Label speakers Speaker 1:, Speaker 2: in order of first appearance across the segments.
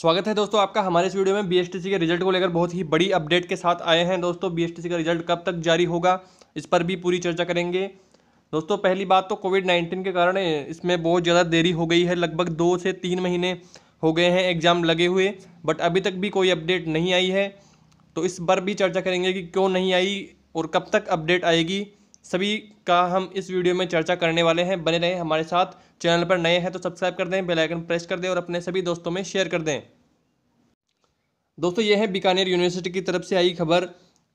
Speaker 1: स्वागत है दोस्तों आपका हमारे इस वीडियो में बीएसटीसी के रिजल्ट को लेकर बहुत ही बड़ी अपडेट के साथ आए हैं दोस्तों बीएसटीसी का रिजल्ट कब तक जारी होगा इस पर भी पूरी चर्चा करेंगे दोस्तों पहली बात तो कोविड नाइन्टीन के कारण इसमें बहुत ज़्यादा देरी हो गई है लगभग दो से तीन महीने हो गए हैं एग्ज़ाम लगे हुए बट अभी तक भी कोई अपडेट नहीं आई है तो इस पर भी चर्चा करेंगे कि क्यों नहीं आई और कब तक अपडेट आएगी सभी का हम इस वीडियो में चर्चा करने वाले हैं बने रहें हमारे साथ चैनल पर नए हैं तो सब्सक्राइब कर दें बेल आइकन प्रेस कर दें और अपने सभी दोस्तों में शेयर कर दें दोस्तों यह है बीकानेर यूनिवर्सिटी की तरफ से आई खबर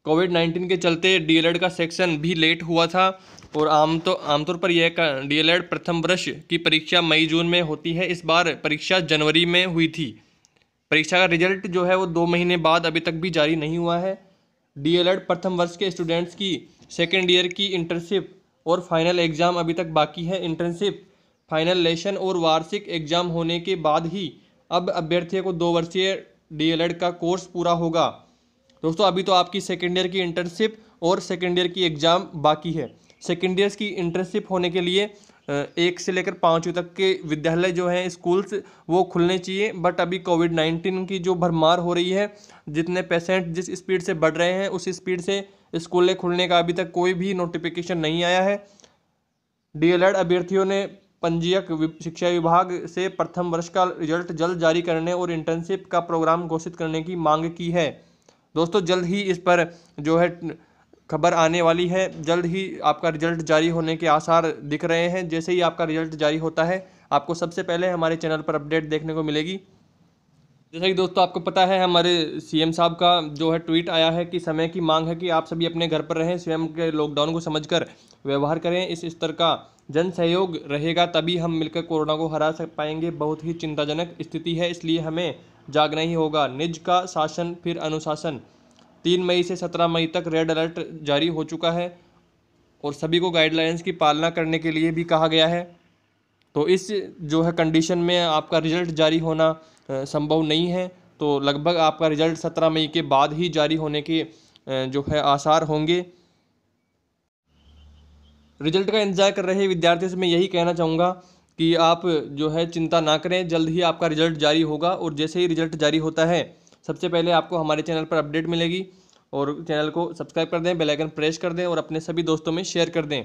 Speaker 1: कोविड नाइन्टीन के चलते डीएलएड का सेक्शन भी लेट हुआ था और आम तो आमतौर पर यह डीएलएड प्रथम वर्ष की परीक्षा मई जून में होती है इस बार परीक्षा जनवरी में हुई थी परीक्षा का रिजल्ट जो है वो दो महीने बाद अभी तक भी जारी नहीं हुआ है डीएलएड प्रथम वर्ष के स्टूडेंट्स की सेकेंड ईयर की इंटर्नशिप और फाइनल एग्ज़ाम अभी तक बाकी है इंटर्नशिप फाइनल लेशन और वार्षिक एग्ज़ाम होने के बाद ही अब अभ्यर्थियों को दो वर्षीय डीएलएड का कोर्स पूरा होगा दोस्तों अभी तो आपकी सेकेंड ईयर की इंटर्नशिप और सेकेंड ईयर की एग्ज़ाम बाकी है सेकेंड ईयर की इंटर्नशिप होने के लिए एक से लेकर पाँचवीं तक के विद्यालय जो हैं स्कूल्स वो खुलने चाहिए बट अभी कोविड नाइन्टीन की जो भरमार हो रही है जितने पेशेंट जिस स्पीड से बढ़ रहे हैं उस स्पीड से स्कूलें खुलने का अभी तक कोई भी नोटिफिकेशन नहीं आया है डीएलएड अभ्यर्थियों ने पंजीयक शिक्षा विभाग से प्रथम वर्ष का रिजल्ट जल्द जारी करने और इंटर्नशिप का प्रोग्राम घोषित करने की मांग की है दोस्तों जल्द ही इस पर जो है खबर आने वाली है जल्द ही आपका रिजल्ट जारी होने के आसार दिख रहे हैं जैसे ही आपका रिजल्ट जारी होता है आपको सबसे पहले हमारे चैनल पर अपडेट देखने को मिलेगी जैसा कि दोस्तों आपको पता है हमारे सीएम साहब का जो है ट्वीट आया है कि समय की मांग है कि आप सभी अपने घर पर रहें स्वयं के लॉकडाउन को समझकर व्यवहार करें इस स्तर का जन सहयोग रहेगा तभी हम मिलकर कोरोना को हरा सक पाएंगे बहुत ही चिंताजनक स्थिति है इसलिए हमें जागना ही होगा निज का शासन फिर अनुशासन तीन मई से सत्रह मई तक रेड अलर्ट जारी हो चुका है और सभी को गाइडलाइंस की पालना करने के लिए भी कहा गया है तो इस जो है कंडीशन में आपका रिजल्ट जारी होना संभव नहीं है तो लगभग आपका रिजल्ट सत्रह मई के बाद ही जारी होने के जो है आसार होंगे रिजल्ट का इंतज़ार कर रहे विद्यार्थियों से मैं यही कहना चाहूँगा कि आप जो है चिंता ना करें जल्द ही आपका रिजल्ट जारी होगा और जैसे ही रिजल्ट जारी होता है सबसे पहले आपको हमारे चैनल पर अपडेट मिलेगी और चैनल को सब्सक्राइब कर दें बेलाइकन प्रेस कर दें और अपने सभी दोस्तों में शेयर कर दें